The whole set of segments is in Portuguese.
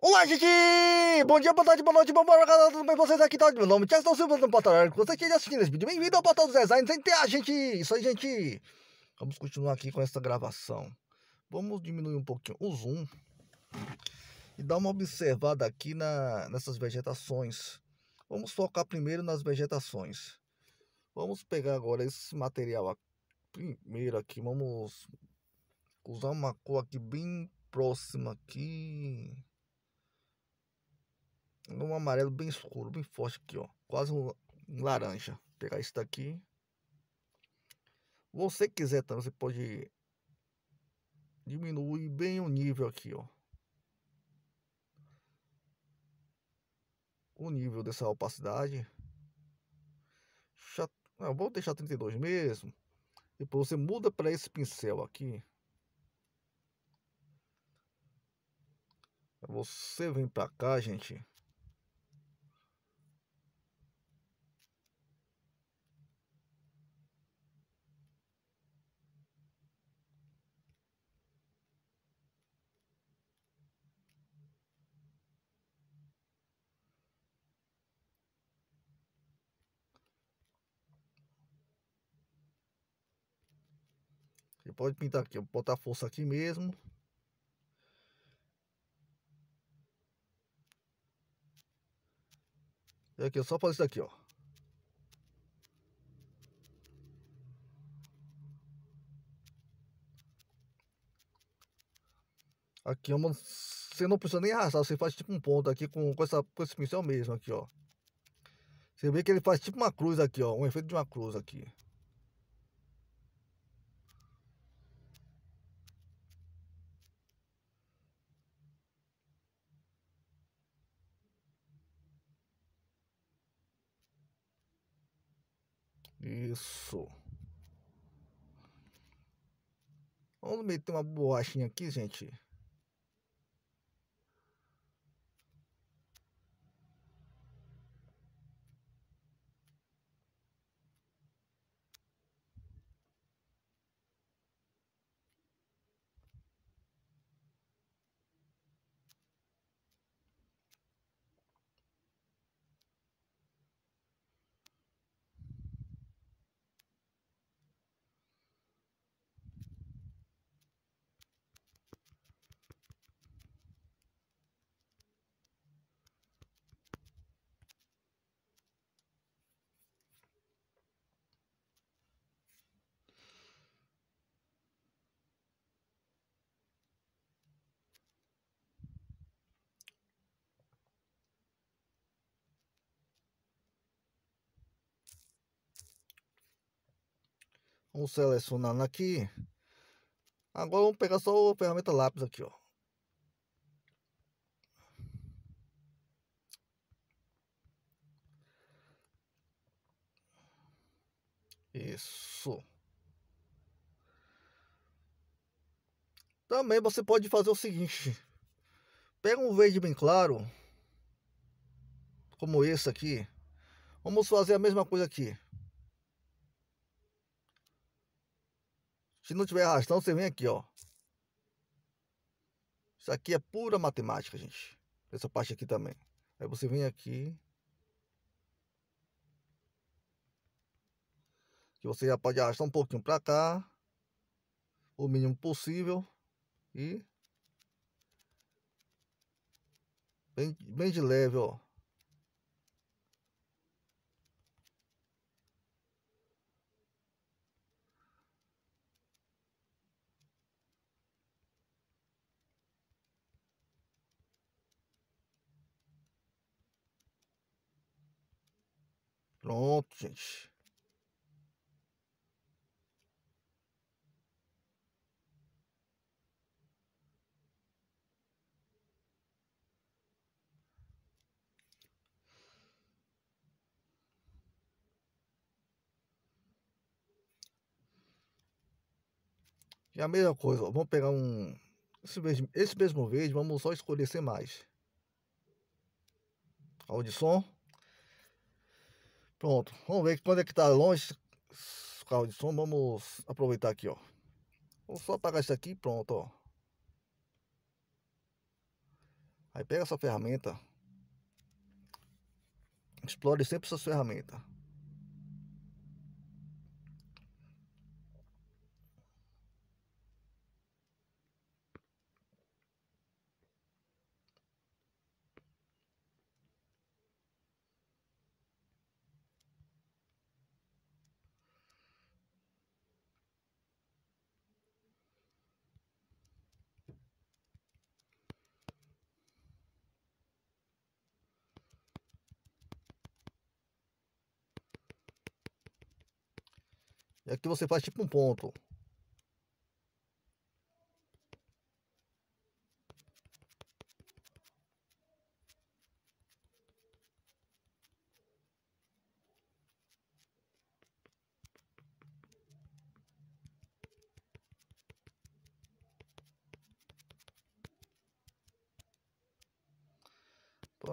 Olá, gente! Bom dia, boa tarde, boa noite, boa madrugada, tudo bem vocês aqui? Tá? Meu nome é Cheston Silva, do Portal você que já tá assistindo esse vídeo. Bem-vindo ao Portal dos Designs em TA, gente! Isso aí, gente! Vamos continuar aqui com essa gravação. Vamos diminuir um pouquinho o zoom e dar uma observada aqui na, nessas vegetações. Vamos focar primeiro nas vegetações. Vamos pegar agora esse material aqui, primeiro aqui, vamos usar uma cor aqui bem próxima aqui num amarelo bem escuro, bem forte aqui, ó. Quase um, laranja. Vou pegar isso daqui. Você quiser também, você pode diminuir bem o nível aqui, ó. O nível dessa opacidade. Já, vou deixar 32 mesmo. Depois você muda para esse pincel aqui. Você vem para cá, gente. pode pintar aqui, botar força aqui mesmo. E aqui, eu só fazer isso aqui, ó. Aqui, é você não precisa nem arrastar, você faz tipo um ponto aqui com, com, essa, com esse pincel mesmo aqui, ó. Você vê que ele faz tipo uma cruz aqui, ó. Um efeito de uma cruz aqui. Isso. Vamos meter uma borrachinha aqui, gente. Vamos selecionando aqui. Agora vamos pegar só a ferramenta lápis aqui, ó. Isso. Também você pode fazer o seguinte. Pega um verde bem claro. Como esse aqui. Vamos fazer a mesma coisa aqui. Se não tiver arrastão, você vem aqui, ó. Isso aqui é pura matemática, gente. Essa parte aqui também. Aí você vem aqui. Que você já pode arrastar um pouquinho para cá. O mínimo possível. E... Bem, bem de leve, ó. Pronto, gente. E a mesma coisa, ó, vamos pegar um esse mesmo, esse mesmo verde, vamos só escurecer mais. Áudio som. Pronto, vamos ver quando é que tá longe o carro de som, vamos aproveitar aqui, ó. vou só apagar isso aqui pronto, ó. Aí pega essa ferramenta. Explore sempre essas ferramentas. É que você faz tipo um ponto.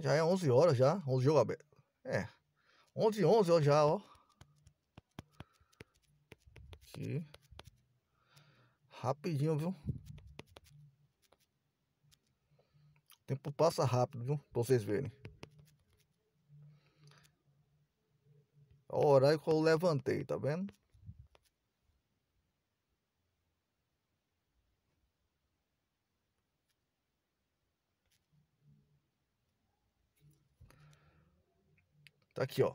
já é 11 horas já, 11 jogo aberto. É. 11 11 ó, já, ó aqui. Rapidinho, viu? O tempo passa rápido, viu? Pra vocês verem. a hora que eu levantei, tá vendo? Tá aqui, ó.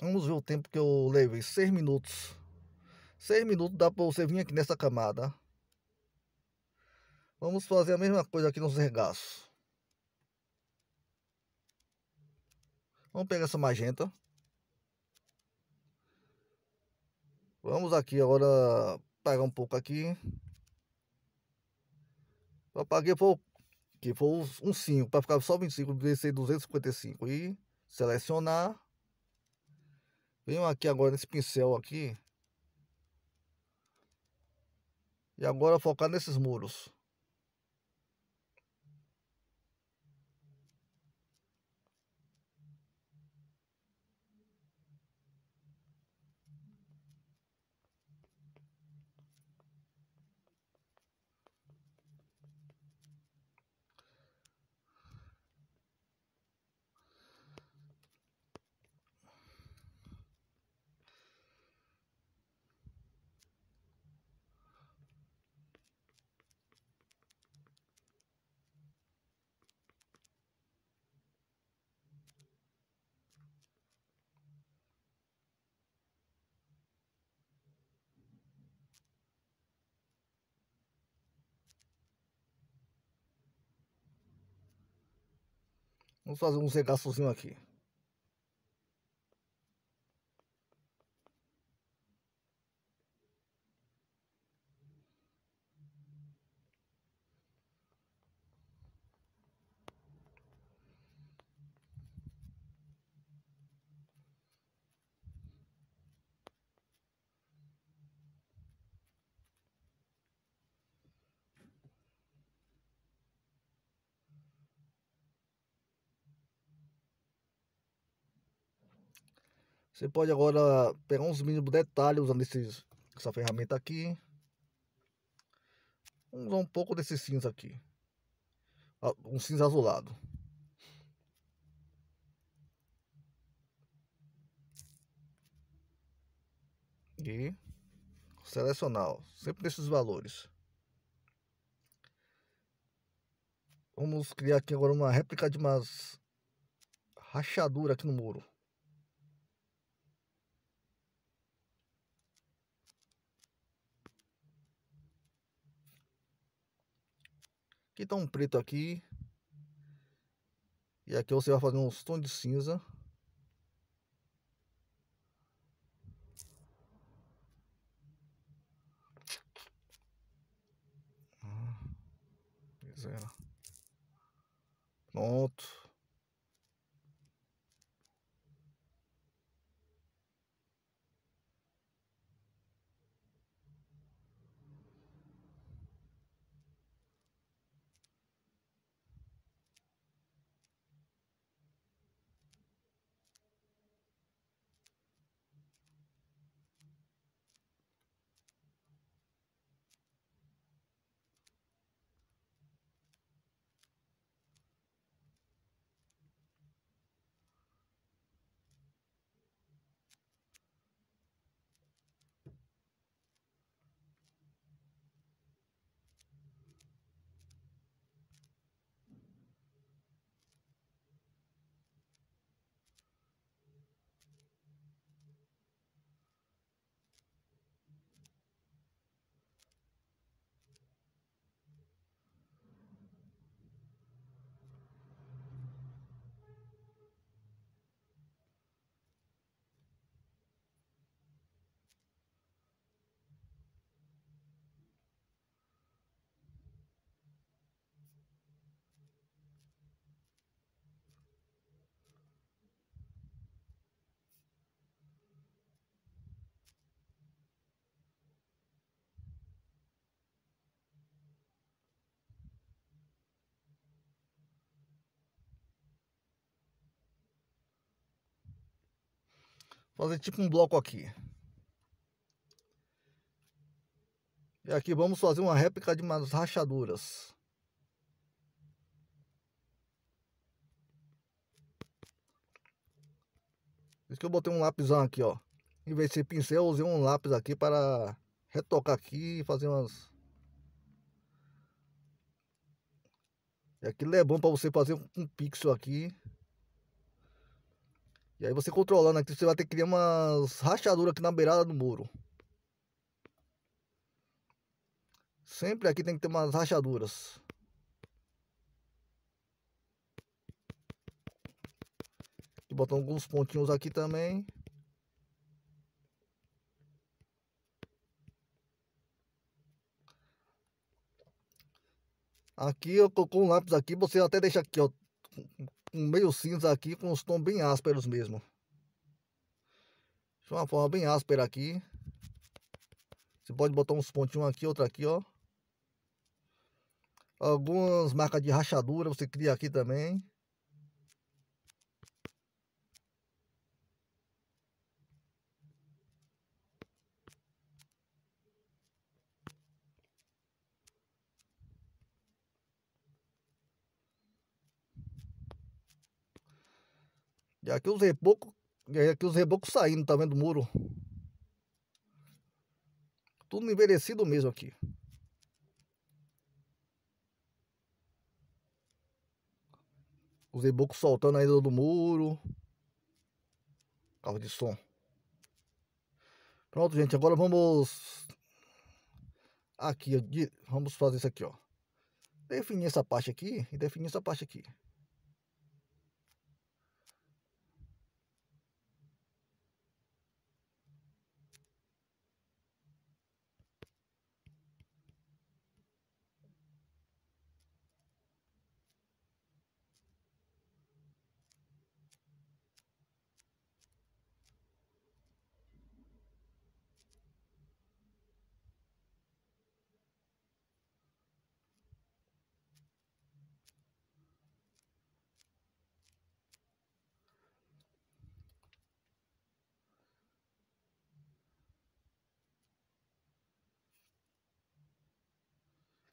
Vamos ver o tempo que eu levei. 6 minutos. 6 minutos dá para você vir aqui nessa camada. Vamos fazer a mesma coisa aqui nos regaços. Vamos pegar essa magenta. Vamos aqui agora pegar um pouco aqui. Eu paguei por, que for um 5, para ficar só 25, descer 255 e selecionar. Venho aqui agora nesse pincel aqui. E agora focar nesses muros. Vamos fazer um zegaçozinho aqui. Você pode agora pegar uns mínimos detalhes usando esses, essa ferramenta aqui. Vamos usar um pouco desse cinza aqui. Ah, um cinza azulado. E selecionar, sempre nesses valores. Vamos criar aqui agora uma réplica de umas rachaduras aqui no muro. Aqui tá um preto aqui. E aqui você vai fazer uns tons de cinza. Ah, Pronto. fazer tipo um bloco aqui. E aqui vamos fazer uma réplica de umas rachaduras. Por isso que eu botei um lápisão aqui, ó. Em vez de ser pincel, eu usei um lápis aqui para retocar aqui e fazer umas... E aqui é bom para você fazer um pixel aqui. E aí você controlando aqui, você vai ter que criar umas rachaduras aqui na beirada do muro. Sempre aqui tem que ter umas rachaduras. Aqui botando alguns pontinhos aqui também. Aqui eu coloco um lápis aqui, você até deixa aqui, ó, um meio cinza aqui com os tons bem ásperos mesmo. De uma forma bem áspera aqui. Você pode botar uns pontinhos aqui, outra aqui, ó. Algumas marcas de rachadura você cria aqui também. E aqui os rebocos, e eh, aqui os rebocos saindo, tá vendo o muro? Tudo envelhecido mesmo aqui. Os rebocos soltando ainda do muro. Carro de som. Pronto, gente. Agora vamos... Aqui, vamos fazer isso aqui, ó. Definir essa parte aqui e definir essa parte aqui.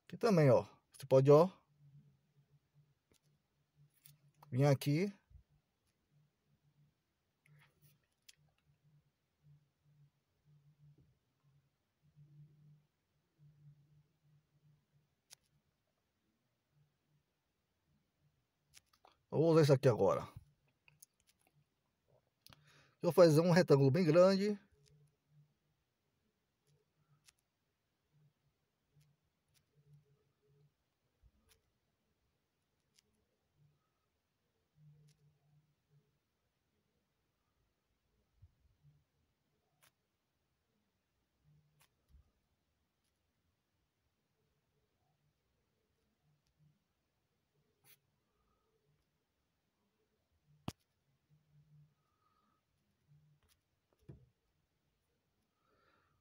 Aqui também, ó. Você pode, ó. Vir aqui. Vou usar isso aqui agora. Vou fazer um retângulo bem grande.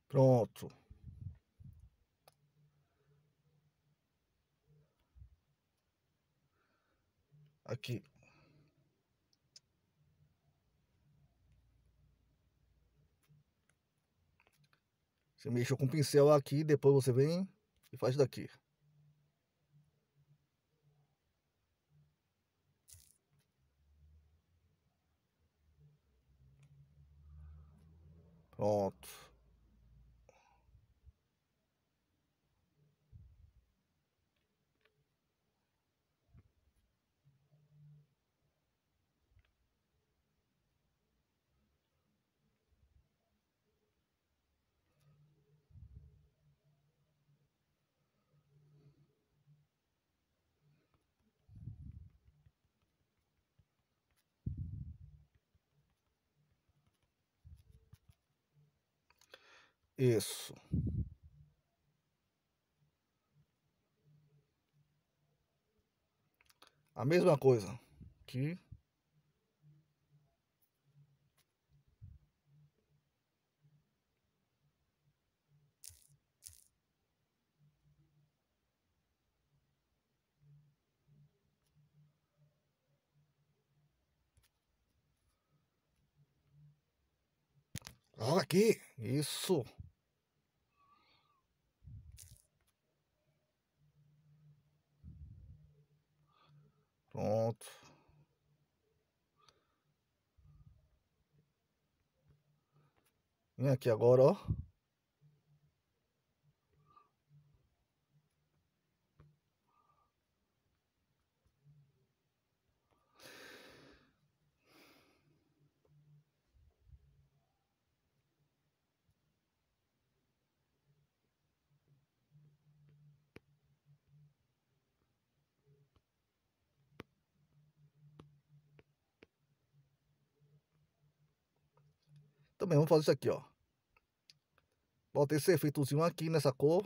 Pronto. Aqui. Você mexeu com o pincel aqui, depois você vem e faz daqui. Pronto. Isso. A mesma coisa que aqui. Isso. Pronto. Vem aqui agora, ó. Também vamos fazer isso aqui, ó. ter esse efeitozinho aqui nessa cor.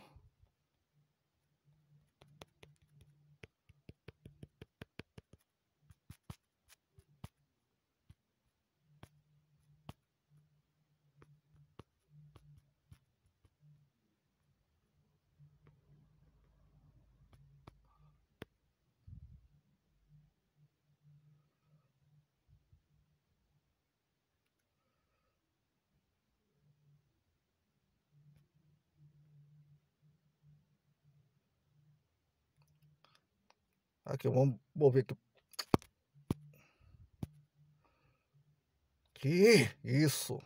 Aqui, vamos mover aqui. isso.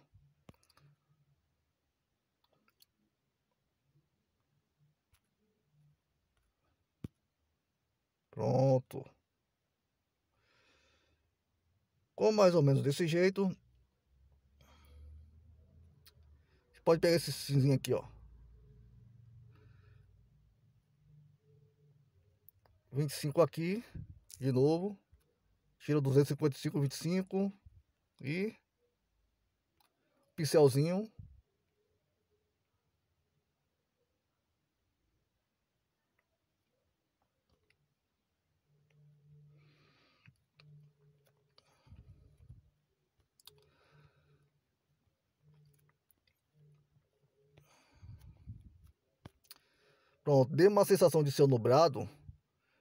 Pronto. com mais ou menos desse jeito. pode pegar esse cinzinho aqui, ó. 25 aqui, de novo. Tira 255, 25. E pincelzinho. Pronto, dê uma sensação de ser nublado.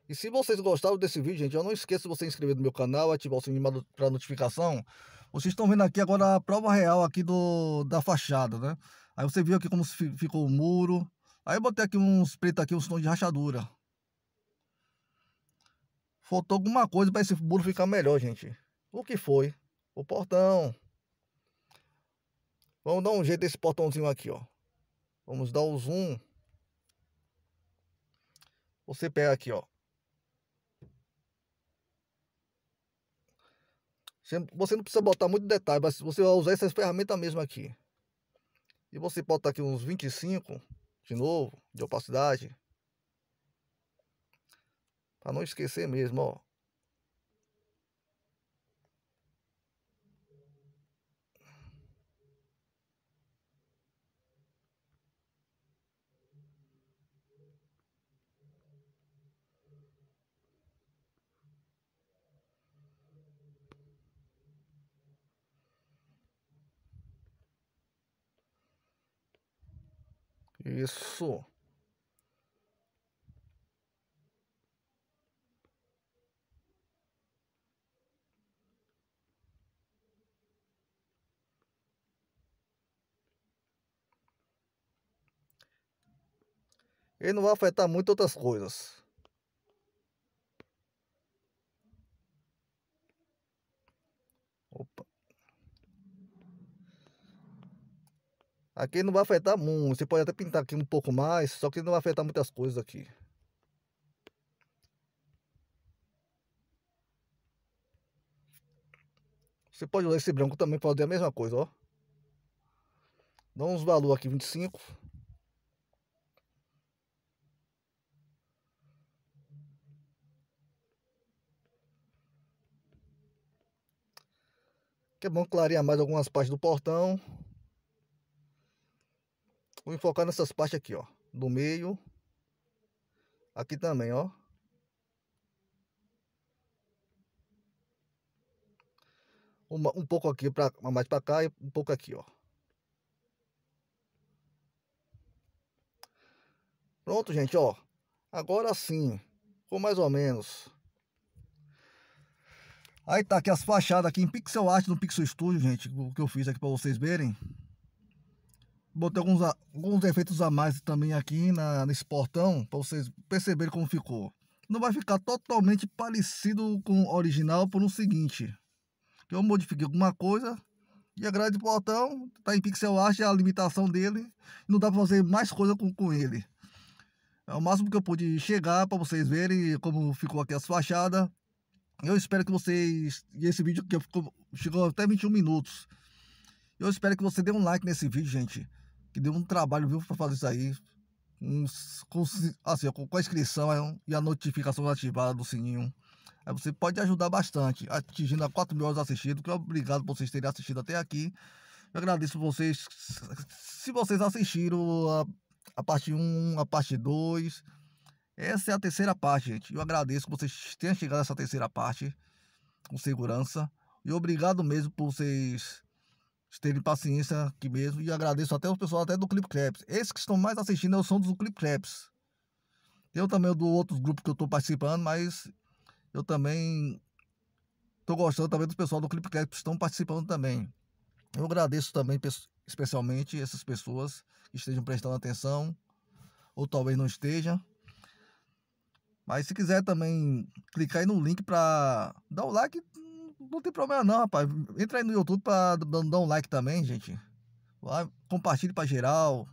E se vocês gostaram desse vídeo, gente, eu não esqueço de você inscrever no meu canal, ativar o sininho para notificação. Vocês estão vendo aqui agora a prova real aqui do, da fachada, né? Aí você viu aqui como ficou o muro. Aí eu botei aqui uns pretos aqui, uns tons de rachadura. Faltou alguma coisa para esse muro ficar melhor, gente. O que foi? O portão. Vamos dar um jeito nesse portãozinho aqui, ó. Vamos dar o um zoom. Você pega aqui, ó. Você não precisa botar muito detalhe, mas você vai usar essas ferramentas mesmo aqui. E você botar aqui uns 25, de novo, de opacidade. Para não esquecer mesmo, ó. Isso. Ele não vai afetar muito outras coisas. Aqui não vai afetar muito. Você pode até pintar aqui um pouco mais, só que não vai afetar muitas coisas aqui. Você pode usar esse branco também para fazer a mesma coisa, ó. Dá uns valores aqui, 25. Que é bom clarear mais algumas partes do portão. Vou enfocar nessas partes aqui, ó. Do meio. Aqui também, ó. Uma, um pouco aqui, pra, mais para cá e um pouco aqui, ó. Pronto, gente, ó. Agora sim. Ficou mais ou menos. Aí tá aqui as fachadas aqui em pixel art no Pixel Studio, gente, o que eu fiz aqui para vocês verem. Botei alguns, alguns efeitos a mais também aqui na, nesse portão, para vocês perceberem como ficou. Não vai ficar totalmente parecido com o original por um seguinte. Eu modifiquei alguma coisa e a grade do portão está em pixel art, é a limitação dele. Não dá para fazer mais coisa com, com ele. É o máximo que eu pude chegar para vocês verem como ficou aqui as fachadas. Eu espero que vocês... E esse vídeo que ficou, chegou até 21 minutos. Eu espero que você dê um like nesse vídeo, gente que deu um trabalho, viu, para fazer isso aí. Uns, com, assim, com a inscrição e a notificação ativada do sininho. Aí você pode ajudar bastante, atingindo a 4 mil horas assistidos. Que obrigado por vocês terem assistido até aqui. Eu agradeço vocês. Se vocês assistiram a, a parte 1, a parte 2. Essa é a terceira parte, gente. Eu agradeço que vocês tenham chegado a essa terceira parte com segurança. E obrigado mesmo por vocês esteve paciência aqui mesmo e agradeço até os pessoal até do Clip Creps. Esses que estão mais assistindo é são dos Clip Creps. Eu também do outros grupos que eu estou participando, mas eu também estou gostando também do pessoal do Clip Creps que estão participando também. Eu agradeço também especialmente essas pessoas que estejam prestando atenção ou talvez não estejam. Mas se quiser também clicar aí no link para dar o like, não tem problema não, rapaz. Entra aí no YouTube pra dar um like também, gente. Vai, compartilhe pra geral.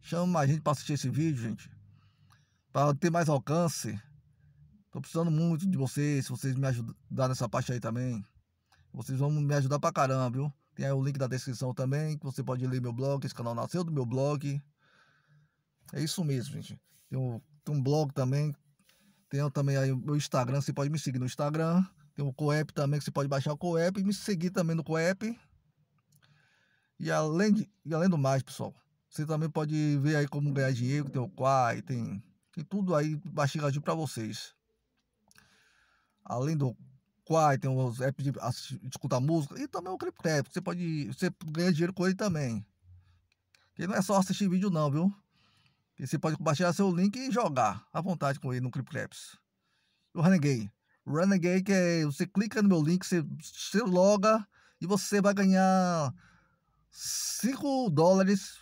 Chama mais gente pra assistir esse vídeo, gente. Pra ter mais alcance. Tô precisando muito de vocês, se vocês me ajudarem nessa parte aí também. Vocês vão me ajudar pra caramba, viu? Tem aí o link da descrição também, que você pode ler meu blog. Esse canal nasceu do meu blog. É isso mesmo, gente. Tem um, tem um blog também. Tem também aí o meu Instagram, você pode me seguir no Instagram. Tem o Coep também, que você pode baixar o Coep e me seguir também no Coep. E além, de, e além do mais, pessoal, você também pode ver aí como ganhar dinheiro, tem o Quai, tem, tem tudo aí baixinho para vocês. Além do Quai, tem os apps de, assistir, de escutar música e também o Criptep, você pode você ganhar dinheiro com ele também. Que não é só assistir vídeo não, viu? E você pode baixar seu link e jogar à vontade com ele no Criptreps. O Renegade. Renegade é você clica no meu link, você se loga e você vai ganhar 5 dólares,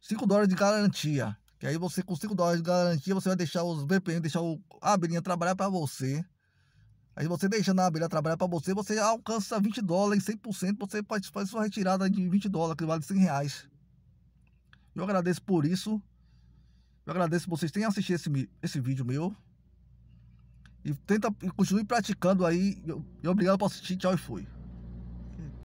5 dólares de garantia. Que aí você com 5 dólares de garantia, você vai deixar os VPN, deixar o, a abelhinha trabalhar para você. Aí você deixando a abelha trabalhar para você, você alcança 20 dólares, 100%, você pode fazer sua retirada de 20 dólares, que vale 100 reais. Eu agradeço por isso. Eu agradeço vocês tenham assistido esse, esse vídeo meu. E tenta e continue praticando aí. E obrigado por assistir. Tchau e fui.